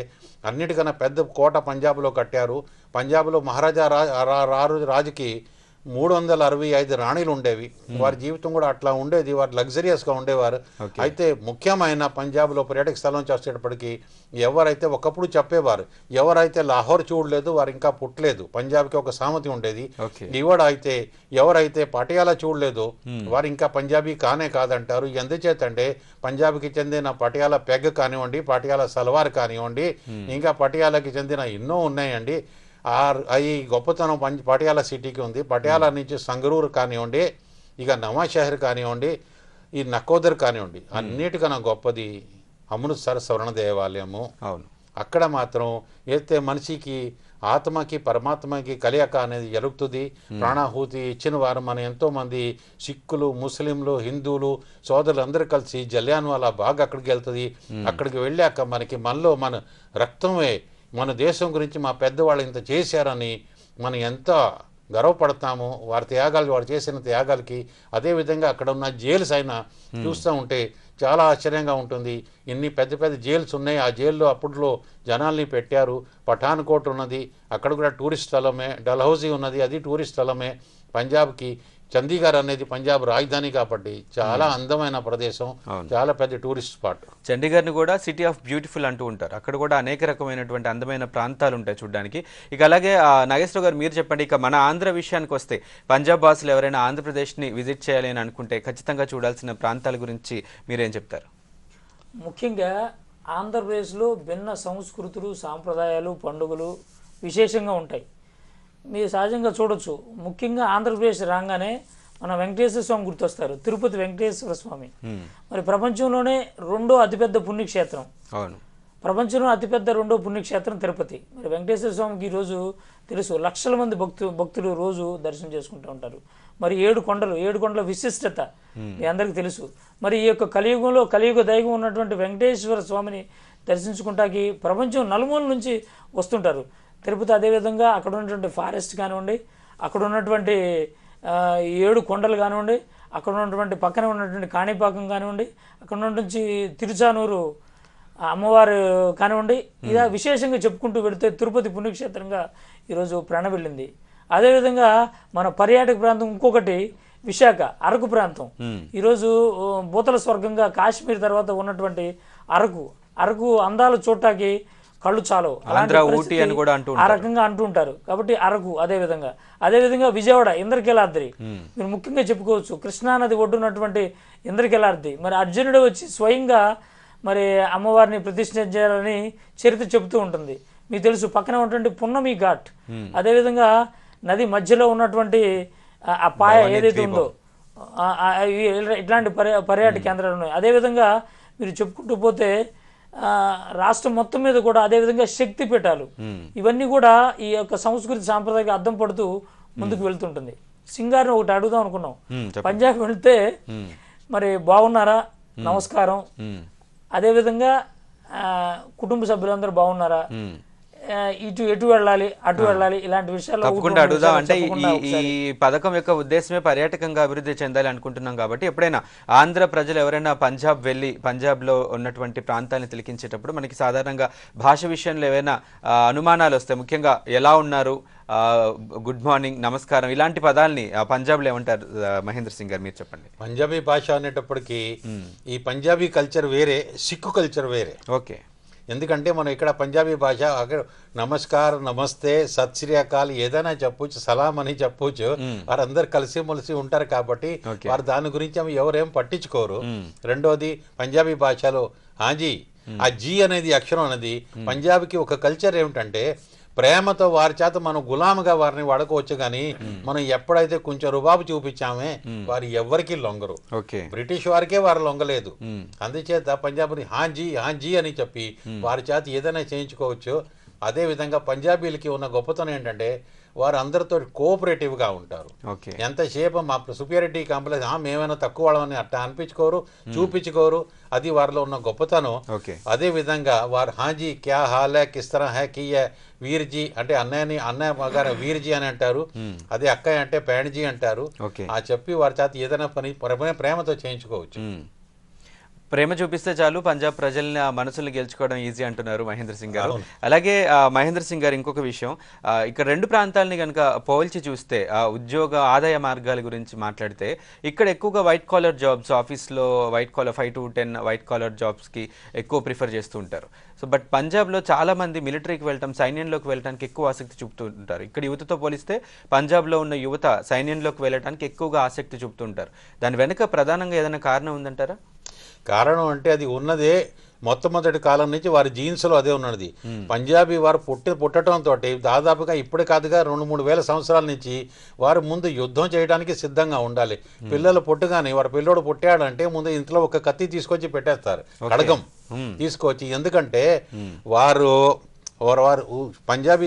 అన్నిటికన్నా పెద్ద కోట పంజాబ్లో కట్టారు పంజాబ్లో మహారాజా రాజుకి మూడు వందల అరవై ఐదు రాణిలు ఉండేవి hmm. వారి జీవితం కూడా అట్లా ఉండేది వారు లగ్జరియస్గా ఉండేవారు అయితే ముఖ్యమైన పంజాబ్లో పర్యాటక స్థలం చేసేటప్పటికి ఎవరైతే ఒకప్పుడు చెప్పేవారు ఎవరైతే లాహోర్ చూడలేదు వారు ఇంకా పుట్టలేదు పంజాబ్కి ఒక సామతి ఉండేది ఇవాడ అయితే ఎవరైతే పటియాల చూడలేదు hmm. వారు ఇంకా పంజాబీ కానే కాదంటారు ఎందుచేతంటే పంజాబ్కి చెందిన పటియాల పెగ్ కానివ్వండి పటియాల సల్వార్ కానివ్వండి hmm. ఇంకా పటియాలకి చెందిన ఎన్నో ఉన్నాయండి ఆ ఈ గొప్పతనం పంచి పటియాల సిటీకి ఉంది పటియాల నుంచి సంగరూరు కానివ్వండి ఇక నవాషహర్ కానివ్వండి ఈ నకోదర్ కానివ్వండి అన్నిటికన్నా గొప్పది అమృత్సర స్వర్ణ దేవాలయము అవును అక్కడ మాత్రం ఏదైతే మనిషికి ఆత్మకి పరమాత్మకి కలియక అనేది ఎలుగుతుంది ప్రాణాహుతి ఇచ్చిన వారు మన ఎంతోమంది సిక్కులు ముస్లింలు హిందువులు సోదరులందరూ కలిసి జల్యాన్ వాళ్ళ బాగా అక్కడికి వెళ్తుంది అక్కడికి వెళ్ళాక మనకి మనలో మన రక్తమే మన దేశం గురించి మా పెద్దవాళ్ళు ఇంత చేశారని మనం ఎంత గర్వపడతాము వారి త్యాగాలు వారు చేసిన త్యాగాలకి అదేవిధంగా అక్కడ ఉన్న జైల్స్ అయినా చూస్తూ ఉంటే చాలా ఆశ్చర్యంగా ఉంటుంది ఇన్ని పెద్ద పెద్ద జైల్స్ ఉన్నాయి ఆ జైల్లో అప్పట్లో జనాల్ని పెట్టారు పఠాన్ కోట్ ఉన్నది అక్కడ కూడా టూరిస్ట్ స్థలమే డల్హౌజీ ఉన్నది అది టూరిస్ట్ స్థలమే పంజాబ్కి చండీగఢ్ అనేది పంజాబ్ రాజధాని కాబట్టి చాలా అందమైన ప్రదేశం చాలా పెద్ద టూరిస్ట్ స్పాట్ చండీగఢ్ని కూడా సిటీ ఆఫ్ బ్యూటిఫుల్ అంటూ ఉంటారు అక్కడ కూడా అనేక రకమైనటువంటి అందమైన ప్రాంతాలు ఉంటాయి చూడడానికి ఇక అలాగే నాగేశ్వర గారు మీరు చెప్పండి ఇక మన ఆంధ్ర విషయానికి వస్తే పంజాబ్ బాసులు ఎవరైనా ఆంధ్రప్రదేశ్ని విజిట్ చేయాలి అని అనుకుంటే ఖచ్చితంగా చూడాల్సిన ప్రాంతాల గురించి మీరేం చెప్తారు ముఖ్యంగా ఆంధ్రప్రదేశ్లో భిన్న సంస్కృతులు సాంప్రదాయాలు పండుగలు విశేషంగా ఉంటాయి మీరు సహజంగా చూడొచ్చు ముఖ్యంగా ఆంధ్రప్రదేశ్ రాగానే మన వెంకటేశ్వర స్వామి గుర్తొస్తారు తిరుపతి వెంకటేశ్వర స్వామి మరి ప్రపంచంలోనే రెండో అతిపెద్ద పుణ్యక్షేత్రం అవును ప్రపంచంలో అతిపెద్ద రెండో పుణ్యక్షేత్రం తిరుపతి మరి వెంకటేశ్వర స్వామికి ఈరోజు తెలుసు లక్షల మంది భక్తు భక్తులు రోజు దర్శనం చేసుకుంటూ ఉంటారు మరి ఏడు కొండలు ఏడు కొండల విశిష్టత మీ అందరికీ తెలుసు మరి ఈ యొక్క కలియుగంలో కలియుగ దైవం ఉన్నటువంటి వెంకటేశ్వర స్వామిని దర్శించుకుంటాకి ప్రపంచం నలుమూల నుంచి వస్తుంటారు తిరుపతి అదేవిధంగా అక్కడ ఉన్నటువంటి ఫారెస్ట్ కానివ్వండి అక్కడ ఉన్నటువంటి ఏడు కొండలు కానివ్వండి అక్కడ ఉన్నటువంటి పక్కన ఉన్నటువంటి కాణిపాకం కానివ్వండి అక్కడ నుంచి తిరుచానూరు అమ్మవారు కానివ్వండి ఇలా విశేషంగా చెప్పుకుంటూ వెళితే తిరుపతి పుణ్యక్షేత్రంగా ఈరోజు ప్రాణ వెళ్ళింది అదేవిధంగా మన పర్యాటక ప్రాంతం ఇంకొకటి విశాఖ అరకు ప్రాంతం ఈరోజు భూతల స్వర్గంగా కాశ్మీర్ తర్వాత ఉన్నటువంటి అరకు అరకు అందాలు చూడటానికి కళ్ళు చాలు ఆంధ్ర ఊటీ అని కూడా అంటూ ఆ రకంగా అంటుంటారు కాబట్టి అరకు అదే విధంగా అదే విధంగా విజయవాడ ఇంద్రకీలాద్రి మీరు ముఖ్యంగా చెప్పుకోవచ్చు కృష్ణానది ఒడ్డున్నటువంటి ఇంద్రకీలాద్రి మరి అర్జునుడు వచ్చి స్వయంగా మరి అమ్మవారిని ప్రతిష్ఠించాలని చరిత్ర చెబుతూ ఉంటుంది మీకు తెలుసు పక్కన ఉన్నటువంటి పున్నమి ఘాట్ అదేవిధంగా నది మధ్యలో ఉన్నటువంటి ఆ పాయ ఏదైతే ఉందో ఇట్లాంటి పర్యాటక కేంద్రాలు ఉన్నాయి అదేవిధంగా మీరు చెప్పుకుంటూ పోతే రాష్ట్రం మొత్తం మీద కూడా అదేవిధంగా శక్తి పీఠాలు ఇవన్నీ కూడా ఈ యొక్క సంస్కృతి సాంప్రదాయానికి అర్థం పడుతూ ముందుకు వెళ్తుంటుంది సింగారిని ఒకటి అడుగుదాం అనుకున్నాం పంజాబ్ వెళ్తే మరి బాగున్నారా నమస్కారం అదేవిధంగా కుటుంబ సభ్యులందరూ బాగున్నారా ఇటు ఎటు వెళ్ళాలి అటు వెళ్ళాలి ఇలాంటి విషయాలు తప్పకుండా అడుగుదాం అంటే ఈ పథకం యొక్క ఉద్దేశమే పర్యాటకంగా అభివృద్ధి చెందాలి అనుకుంటున్నాం కాబట్టి ఎప్పుడైనా ఆంధ్ర ప్రజలు ఎవరైనా పంజాబ్ వెళ్ళి లో ఉన్నటువంటి ప్రాంతాన్ని తిలికించేటప్పుడు మనకి సాధారణంగా భాష విషయంలో ఏవైనా అనుమానాలు వస్తాయి ముఖ్యంగా ఎలా ఉన్నారు గుడ్ మార్నింగ్ నమస్కారం ఇలాంటి పదాలని పంజాబ్లో ఏమంటారు మహేంద్ర సింగ్ గారు మీరు చెప్పండి పంజాబీ భాష అనేటప్పటికీ ఈ పంజాబీ కల్చర్ వేరే సిక్కు కల్చర్ వేరే ఓకే ఎందుకంటే మనం ఇక్కడ పంజాబీ భాష అక్కడ నమస్కార్ నమస్తే సత్ శ్రీ అకాల్ ఏదైనా చెప్పొచ్చు సలాం అని చెప్పొచ్చు వారందరు కలిసి మెలిసి ఉంటారు కాబట్టి వారు దాని గురించి ఎవరేం పట్టించుకోరు రెండోది పంజాబీ భాషలో హాజీ ఆ జీ అనేది అక్షరం అనేది పంజాబ్కి ఒక కల్చర్ ఏమిటంటే ప్రేమతో వారి చేత మనం గులాముగా వారిని వాడుకోవచ్చు కానీ మనం ఎప్పుడైతే కొంచెం రుబాబు చూపించామే వారు ఎవరికి లొంగరు బ్రిటిష్ వారికే వారు లొంగలేదు అందుచేత పంజాబ్ని హాంజీ హాంజీ అని చెప్పి వారి చేత ఏదైనా చేయించుకోవచ్చు అదే విధంగా పంజాబీలకి ఉన్న గొప్పతనం ఏంటంటే వారు అందరితో కోఆపరేటివ్గా ఉంటారు ఎంతసేపు మా సుపీరిటీ కాంప్లెక్స్ మేమైనా తక్కువ అని అట్లా అనిపించుకోరు చూపించుకోరు అది వారిలో ఉన్న గొప్పతనం అదే విధంగా వారు హాజీ క్యా హాలే కిస్తరా హే కియే వీర్జీ అంటే అన్నయ్యని అన్నయ్య గారు వీర్జీ అని అంటారు అదే అక్కయ్య అంటే పేణజీ అంటారు ఆ చెప్పి వారి చేత ఏదైనా పని ప్రేమతో చేయించుకోవచ్చు ప్రేమ చూపిస్తే చాలు పంజాబ్ ప్రజల మనసులు గెలుచుకోవడం ఈజీ అంటున్నారు మహేంద్ర సింగ్ గారు అలాగే మహేంద్ర సింగ్ గారు ఇంకొక విషయం ఇక్కడ రెండు ప్రాంతాలని కనుక పోల్చి చూస్తే ఉద్యోగ ఆదాయ మార్గాల గురించి మాట్లాడితే ఇక్కడ ఎక్కువగా వైట్ కాలర్ జాబ్స్ ఆఫీస్లో white collar five to ten white collar జాబ్స్కి ఎక్కువ ప్రిఫర్ చేస్తూ ఉంటారు సో బట్ పంజాబ్లో చాలామంది మిలిటరీకి వెళ్ళటం సైన్యంలోకి వెళ్ళడానికి ఎక్కువ ఆసక్తి చూపుతూ ఉంటారు ఇక్కడ యువతతో పోలిస్తే పంజాబ్లో ఉన్న యువత సైన్యంలోకి వెళ్ళడానికి ఎక్కువగా ఆసక్తి చూపుతూ ఉంటారు దాని వెనుక ప్రధానంగా ఏదైనా కారణం ఉందంటారా కారణం అంటే అది ఉన్నదే మొట్టమొదటి కాలం నుంచి వారి జీన్స్లో అదే ఉన్నది పంజాబీ వారు పుట్టి పుట్టడంతో దాదాపుగా ఇప్పుడు కాదుగా రెండు మూడు వేల సంవత్సరాల నుంచి వారు ముందు యుద్ధం చేయడానికి సిద్ధంగా ఉండాలి పిల్లలు పుట్టగానే వారి పిల్లోడు పుట్టాడంటే ముందు ఇంట్లో ఒక కత్తి తీసుకొచ్చి పెట్టేస్తారు కడగం తీసుకొచ్చి ఎందుకంటే వారు వారు వారు పంజాబీ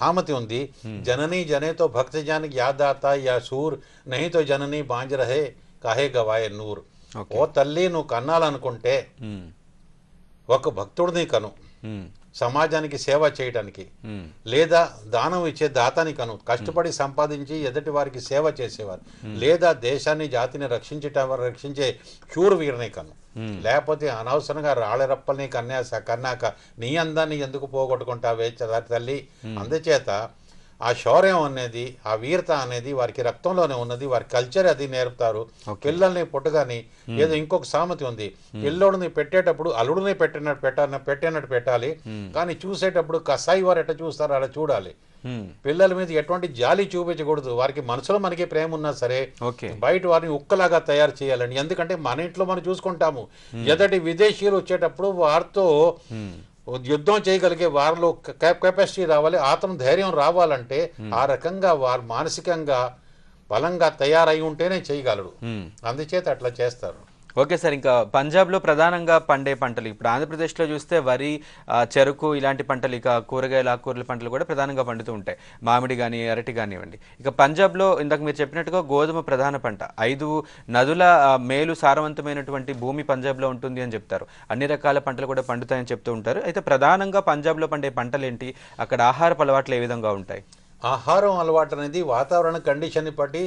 సామతి ఉంది జననీ జనేతో భక్తజానికి యాదాత యా సూర్ నహితో జననీ బాంజరహే కాహే గవాయ నూర్ ఓ తల్లి నువ్వు కన్నాలనుకుంటే ఒక భక్తుడిని కను సమాజానికి సేవ చేయడానికి లేదా దానం ఇచ్చే దాతాని కను కష్టపడి సంపాదించి ఎదుటి వారికి సేవ చేసేవారు లేదా దేశాన్ని జాతిని రక్షించట రక్షించే శూరవీరుని కను లేకపోతే అనవసరంగా రాళ్ళరప్పల్ని కన్యాస కన్నాక నీ అందాన్ని ఎందుకు పోగొట్టుకుంటావే తల్లి అందుచేత ఆ శౌర్యం అనేది ఆ వీరత అనేది వారికి రక్తంలోనే ఉన్నది వారి కల్చర్ అది నేర్పుతారు పిల్లల్ని పుట్టగాని ఏదో ఇంకొక సామెత ఉంది పిల్లోడిని పెట్టేటప్పుడు అల్లుడిని పెట్టినట్టు పెట్ట పెట్టినట్టు పెట్టాలి కానీ చూసేటప్పుడు కసాయి వారు ఎట్లా చూస్తారు అలా చూడాలి పిల్లల మీద ఎటువంటి జాలి చూపించకూడదు వారికి మనసులో మనకి ప్రేమ ఉన్నా సరే బయట వారిని ఉక్కలాగా తయారు చేయాలండి ఎందుకంటే మన ఇంట్లో మనం చూసుకుంటాము ఎదటి విదేశీయులు వచ్చేటప్పుడు వారితో యుద్ధం చేయగలిగే వారిలో కెపాసిటీ రావాలి అతను ధైర్యం రావాలంటే ఆ రకంగా వారు మానసికంగా బలంగా తయారై ఉంటేనే చేయగలడు అందుచేత అట్లా చేస్తారు ఓకే సార్ ఇంకా పంజాబ్లో ప్రధానంగా పండే పంటలు ఇప్పుడు ఆంధ్రప్రదేశ్లో చూస్తే వరి చెరుకు ఇలాంటి పంటలు ఇక కూరగాయలు ఆకుకూరల పంటలు కూడా ప్రధానంగా పండుతూ ఉంటాయి మామిడి కానీ అరటి కానివ్వండి ఇక పంజాబ్లో ఇందాక మీరు చెప్పినట్టుగా గోధుమ ప్రధాన పంట ఐదు నదుల మేలు సారవంతమైనటువంటి భూమి పంజాబ్లో ఉంటుంది అని చెప్తారు అన్ని రకాల పంటలు కూడా పండుతాయని చెప్తూ ఉంటారు అయితే ప్రధానంగా పంజాబ్లో పండే పంటలు ఏంటి అక్కడ ఆహారపు అలవాట్లు ఏ విధంగా ఉంటాయి ఆహారం అలవాటు అనేది వాతావరణ కండిషన్ని బట్టి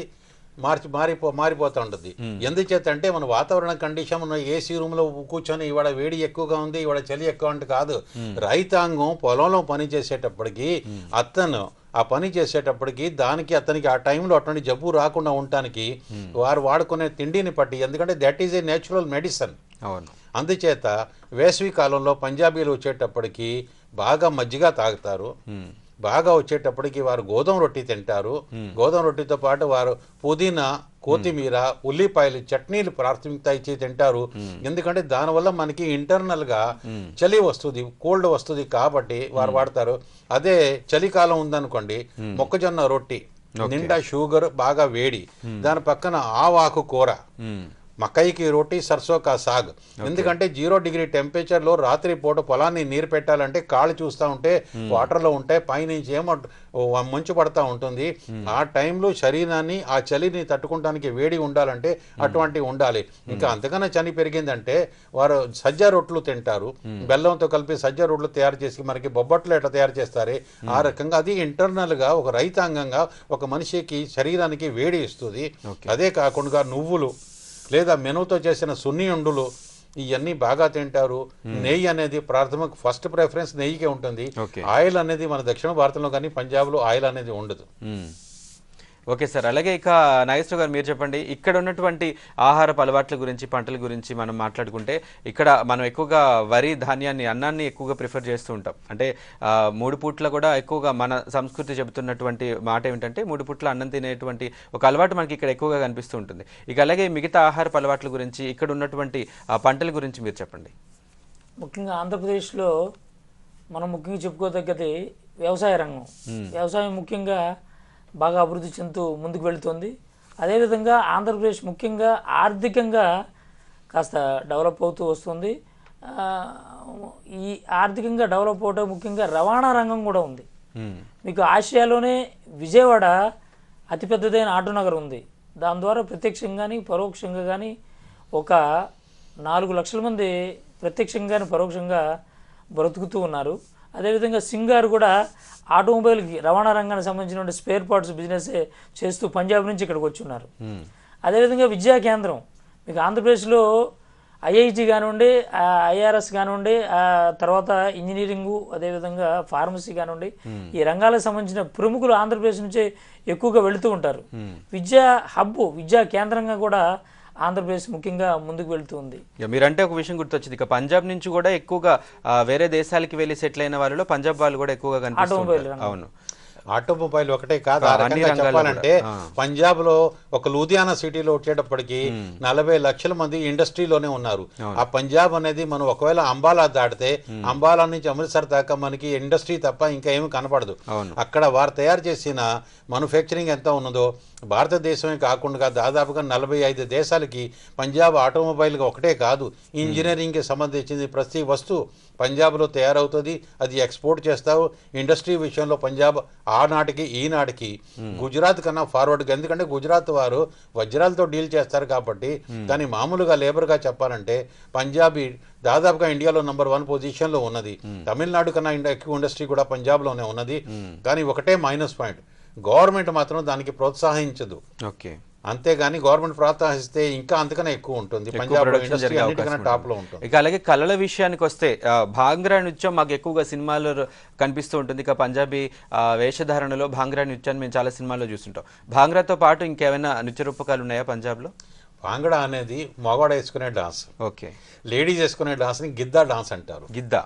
మార్చి మారిపో మారిపోతూ ఉంటుంది ఎందుచేత అంటే మన వాతావరణ కండిషన్ మనం ఏసీ లో కూర్చొని ఇవాడ వేడి ఎక్కువగా ఉంది ఇవాడ చలి ఎక్కువ అంటే కాదు రైతాంగం పొలంలో పని చేసేటప్పటికి అతను ఆ పని చేసేటప్పటికి దానికి అతనికి ఆ టైంలో అటువంటి జబ్బు రాకుండా ఉండటానికి వారు వాడుకునే తిండిని పట్టి ఎందుకంటే that is a natural medicine అందుచేత వేసవి కాలంలో పంజాబీలు వచ్చేటప్పటికి బాగా మజ్జిగ తాగుతారు బాగా వచ్చేటప్పటికి వారు గోధుమ రొట్టి తింటారు గోధుమ రొట్టితో పాటు వారు పుదీనా కొత్తిమీర ఉల్లిపాయలు చట్నీలు ప్రాథమికత ఇచ్చి తింటారు ఎందుకంటే దానివల్ల మనకి ఇంటర్నల్ గా చలి వస్తుంది కోల్డ్ వస్తుంది కాబట్టి వారు వాడతారు అదే చలికాలం ఉందనుకోండి మొక్కజొన్న రొట్టి నిండా షుగర్ బాగా వేడి దాని పక్కన ఆవాకు కూర మకైకి రోటి సర్సో కా సాగ్ ఎందుకంటే జీరో డిగ్రీ టెంపరేచర్లో రాత్రి పూట పొలాన్ని నీరు పెట్టాలంటే కాళ్ళు చూస్తూ ఉంటే వాటర్లో ఉంటే పైనుంచి ఏమో మంచు పడతా ఉంటుంది ఆ టైంలో శరీరాన్ని ఆ చలిని తట్టుకుంటానికి వేడి ఉండాలంటే అటువంటివి ఉండాలి ఇంకా అంతకన్నా చని పెరిగిందంటే వారు సజ్జ రొట్లు తింటారు బెల్లంతో కలిపి సజ్జ రొట్లు తయారు చేసి మనకి బొబ్బట్లు ఎట్లా తయారు చేస్తారు ఆ రకంగా అది ఇంటర్నల్గా ఒక రైతాంగంగా ఒక మనిషికి శరీరానికి వేడి ఇస్తుంది అదే కాకుండా నువ్వులు లేదా మెనుతో చేసిన సున్నియుండులు ఇవన్నీ బాగా తింటారు hmm. నెయ్యి అనేది ప్రాథమిక ఫస్ట్ ప్రిఫరెన్స్ నెయ్యికే ఉంటుంది ఆయిల్ అనేది మన దక్షిణ భారతంలో కానీ పంజాబ్లో ఆయిల్ అనేది ఉండదు hmm. ఓకే సార్ అలాగే ఇక నాగేశ్వర గారు మీరు చెప్పండి ఇక్కడ ఉన్నటువంటి ఆహారపు అలవాట్ల గురించి పంటల గురించి మనం మాట్లాడుకుంటే ఇక్కడ మనం ఎక్కువగా వరి ధాన్యాన్ని అన్నాన్ని ఎక్కువగా ప్రిఫర్ చేస్తూ ఉంటాం అంటే మూడు పూట్ల కూడా ఎక్కువగా మన సంస్కృతి చెబుతున్నటువంటి మాట ఏమిటంటే మూడు పూట్ల అన్నం తినేటువంటి ఒక అలవాటు మనకి ఇక్కడ ఎక్కువగా కనిపిస్తూ ఉంటుంది ఇక అలాగే మిగతా ఆహార అలవాట్ల గురించి ఇక్కడ ఉన్నటువంటి పంటల గురించి మీరు చెప్పండి ముఖ్యంగా ఆంధ్రప్రదేశ్లో మనం ముఖ్యంగా చెప్పుకోదగ్గది వ్యవసాయ రంగం వ్యవసాయం ముఖ్యంగా బాగా అభివృద్ధి చెందుతూ ముందుకు వెళుతోంది అదేవిధంగా ఆంధ్రప్రదేశ్ ముఖ్యంగా ఆర్థికంగా కాస్త డెవలప్ అవుతూ వస్తుంది ఈ ఆర్థికంగా డెవలప్ అవటం ముఖ్యంగా రవాణా రంగం కూడా ఉంది మీకు ఆసియాలోనే విజయవాడ అతిపెద్దదైన ఆటో నగర్ ఉంది దాని ద్వారా ప్రత్యక్షంగాని పరోక్షంగా కానీ ఒక నాలుగు లక్షల మంది ప్రత్యక్షంగాని పరోక్షంగా బ్రతుకుతూ ఉన్నారు అదేవిధంగా సింగార్ కూడా ఆటోమొబైల్కి రవాణా రంగానికి సంబంధించిన స్పేర్ పార్ట్స్ బిజినెస్ చేస్తూ పంజాబ్ నుంచి ఇక్కడికి ఉన్నారు అదేవిధంగా విద్యా కేంద్రం మీకు ఆంధ్రప్రదేశ్లో ఐఐటి కానివ్వండి ఐఆర్ఎస్ కానివ్వండి తర్వాత ఇంజనీరింగు అదేవిధంగా ఫార్మసీ కానివ్వండి ఈ రంగాలకు సంబంధించిన ప్రముఖులు ఆంధ్రప్రదేశ్ నుంచే ఎక్కువగా వెళుతూ ఉంటారు విద్యా హబ్బు విద్యా కేంద్రంగా కూడా ఆంధ్రప్రదేశ్ ముఖ్యంగా ముందుకు వెళ్తుంది మీరంటే ఒక విషయం గుర్తొచ్చింది ఇక పంజాబ్ నుంచి కూడా ఎక్కువగా వేరే దేశాలకి వెళ్ళి సెటిల్ అయిన వాళ్ళలో పంజాబ్ వాళ్ళు కూడా ఎక్కువగా కనిపిస్తారు అవును ఆటోమొబైల్ ఒకటే కాదు ఆ రకంగా చెప్పాలంటే పంజాబ్ లో ఒక లూధియానా సిటీలో వచ్చేటప్పటికి నలభై లక్షల మంది ఇండస్ట్రీలోనే ఉన్నారు ఆ పంజాబ్ అనేది మనం ఒకవేళ అంబాలా దాటితే అంబాలా నుంచి అమృత్సర్ దాకా మనకి ఇండస్ట్రీ తప్ప ఇంకా ఏమి కనపడదు అక్కడ వారు తయారు చేసిన మ్యానుఫ్యాక్చరింగ్ ఎంత ఉన్నదో భారతదేశమే కాకుండా దాదాపుగా నలభై ఐదు దేశాలకి పంజాబ్ ఆటోమొబైల్గా ఒకటే కాదు ఇంజనీరింగ్కి సంబంధించింది ప్రతి వస్తువు పంజాబ్లో తయారవుతుంది అది ఎక్స్పోర్ట్ చేస్తావు ఇండస్ట్రీ విషయంలో పంజాబ్ ఆనాటికి ఈనాటికి గుజరాత్ కన్నా ఫార్వర్డ్గా ఎందుకంటే గుజరాత్ వారు వజ్రాలతో డీల్ చేస్తారు కాబట్టి దాన్ని మామూలుగా లేబర్గా చెప్పాలంటే పంజాబీ దాదాపుగా ఇండియాలో నంబర్ వన్ పొజిషన్లో ఉన్నది తమిళనాడు కన్నా ఎక్కువ ఇండస్ట్రీ కూడా పంజాబ్లోనే ఉన్నది కానీ ఒకటే మైనస్ పాయింట్ గవర్నమెంట్ మాత్రం దానికి ప్రోత్సహించదు ఓకే అంతేగాని గవర్నమెంట్ ప్రోత్సహిస్తే ఇంకా అంతకన్నా ఎక్కువ ఉంటుంది టాప్ లో ఉంటుంది ఇక అలాగే కళల విషయానికి వస్తే భాంగ్రా నృత్యం మాకు ఎక్కువగా సినిమాలు కనిపిస్తూ ఉంటుంది ఇక పంజాబీ వేషధారణలో భాంగ్రా నృత్యాన్ని మేము చాలా సినిమాల్లో చూస్తుంటాం భాంగ్రాతో పాటు ఇంకేమైనా నృత్య రూపకాలు ఉన్నాయా పంజాబ్లో భాంగ్రా అనేది మగవాడు వేసుకునే డాన్స్ ఓకే లేడీస్ వేసుకునే డాన్స్ ని గిద్దా డాన్స్ అంటారు గిద్దా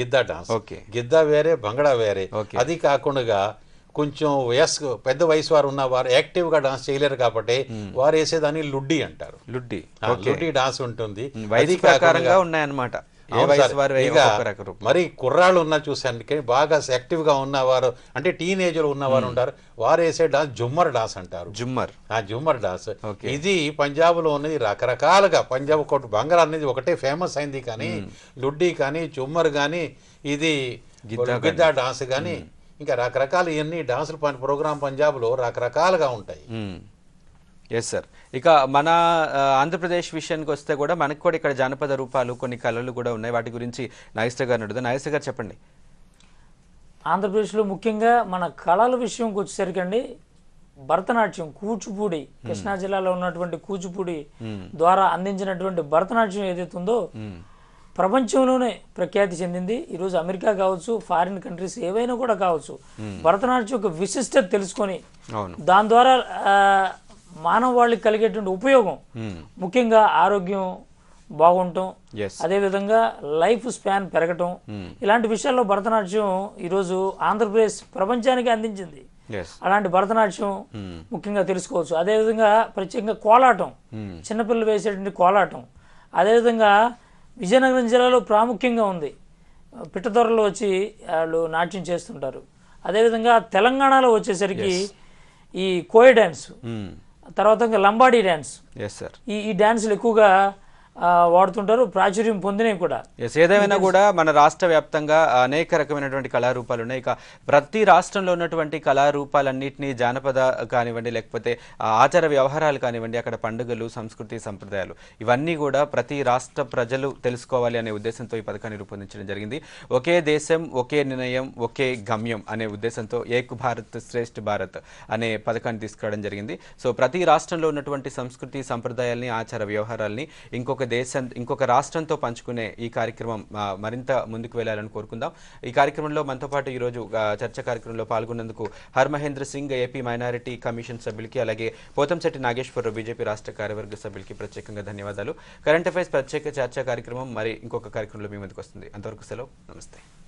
గిద్దా డాన్స్ ఓకే గిద్దా వేరే భంగడా వేరే అది కాకుండా కొంచెం వయస్సు పెద్ద వయసు వారు ఉన్న వారు యాక్టివ్గా డాన్స్ చేయలేరు కాబట్టి వారు వేసేదాన్ని లుడ్డి అంటారు లుడ్డి లుడ్డి డాన్స్ ఉంటుంది వయసు ప్రకారంగా ఉన్నాయన్నమాట మరి కుర్రాళ్ళు ఉన్నా చూసానికి బాగా యాక్టివ్గా ఉన్నవారు అంటే టీనేజ్ లో ఉన్నవారు ఉంటారు వారు వేసే డాన్స్ జుమ్మర్ డాన్స్ అంటారు జుమ్మర్ ఆ జుమ్మర్ డాన్స్ ఇది లో ఉన్నది రకరకాలుగా పంజాబ్ కోట బంగారం అనేది ఒకటే ఫేమస్ అయింది కానీ లుడ్డి కానీ జుమ్మర్ కానీ ఇది గిద్దా డాన్స్ కానీ ఇంకా రకరకాల ఇవన్నీ డాన్సులు పని ప్రోగ్రామ్ పంజాబ్లో రకరకాలుగా ఉంటాయి ఎస్ సార్ ఇక మన ఆంధ్రప్రదేశ్ విషయానికి వస్తే కూడా మనకు కూడా ఇక్కడ జానపద రూపాలు కొన్ని కళలు కూడా ఉన్నాయి వాటి గురించి నాగేశ్వర గారు అడుగుదా నాగేశ్వర గారు చెప్పండి ఆంధ్రప్రదేశ్లో ముఖ్యంగా మన కళల విషయంకి వచ్చేసరికి అండి భరతనాట్యం కూచిపూడి కృష్ణా జిల్లాలో ఉన్నటువంటి కూచిపూడి ద్వారా అందించినటువంటి భరతనాట్యం ఏదైతే ఉందో ప్రపంచంలోనే ప్రఖ్యాతి చెందింది ఈరోజు అమెరికా కావచ్చు ఫారిన్ కంట్రీస్ ఏవైనా కూడా కావచ్చు భరతనాట్యం యొక్క విశిష్టత తెలుసుకొని దాని ద్వారా మానవ వాళ్ళకి కలిగేటువంటి ఉపయోగం ముఖ్యంగా ఆరోగ్యం బాగుండటం అదేవిధంగా లైఫ్ స్పాన్ పెరగటం ఇలాంటి విషయాల్లో భరతనాట్యం ఈరోజు ఆంధ్రప్రదేశ్ ప్రపంచానికి అందించింది అలాంటి భరతనాట్యం ముఖ్యంగా తెలుసుకోవచ్చు అదేవిధంగా ప్రత్యేకంగా కోలాటం చిన్నపిల్లలు వేసేటువంటి కోలాటం అదేవిధంగా విజయనగరం జిల్లాలో ప్రాముఖ్యంగా ఉంది పిట్టదొరలు వచ్చి వాళ్ళు నాట్యం చేస్తుంటారు అదేవిధంగా తెలంగాణలో వచ్చేసరికి ఈ కోయ డ్యాన్స్ hmm. తర్వాత లంబాడీ డ్యాన్స్ ఈ ఈ డ్యాన్సులు ఎక్కువగా వాడుతుంటారు ప్రాచుర్యం పొందినవి కూడా ఏదైనా ఏదేమైనా కూడా మన రాష్ట్ర వ్యాప్తంగా అనేక రకమైనటువంటి కళారూపాలు ఉన్నాయి ఇక ప్రతి రాష్ట్రంలో ఉన్నటువంటి కళారూపాలన్నింటినీ జానపద కానివ్వండి లేకపోతే ఆచార వ్యవహారాలు కానివ్వండి అక్కడ పండుగలు సంస్కృతి సంప్రదాయాలు ఇవన్నీ కూడా ప్రతి రాష్ట్ర ప్రజలు తెలుసుకోవాలి అనే ఉద్దేశంతో ఈ పథకాన్ని రూపొందించడం జరిగింది ఒకే దేశం ఒకే నిర్ణయం ఒకే గమ్యం అనే ఉద్దేశంతో ఏక్ భారత్ శ్రేష్ఠ భారత్ అనే పథకాన్ని తీసుకురావడం జరిగింది సో ప్రతి రాష్ట్రంలో ఉన్నటువంటి సంస్కృతి సంప్రదాయాల్ని ఆచార వ్యవహారాల్ని ఇంకొక దేశం ఇంకొక రాష్ట్రంతో పంచుకునే ఈ కార్యక్రమం మరింత ముందుకు వెళ్ళాలని కోరుకుందాం ఈ కార్యక్రమంలో మనతో పాటు ఈరోజు చర్చ కార్యక్రమంలో పాల్గొన్నందుకు Harmahendra Singh AP minority commission సభ్యులకి అలాగే పోతంశెట్టి నాగేశ్వరరావు బీజేపీ రాష్ట్ర కార్యవర్గ సభ్యులకి ప్రత్యేకంగా ధన్యవాదాలు కరెంట్ అఫైర్స్ ప్రత్యేక చర్చా కార్యక్రమం మరి ఇంకొక కార్యక్రమంలో మీ ముందుకు వస్తుంది అంతవరకు సెలవు నమస్తే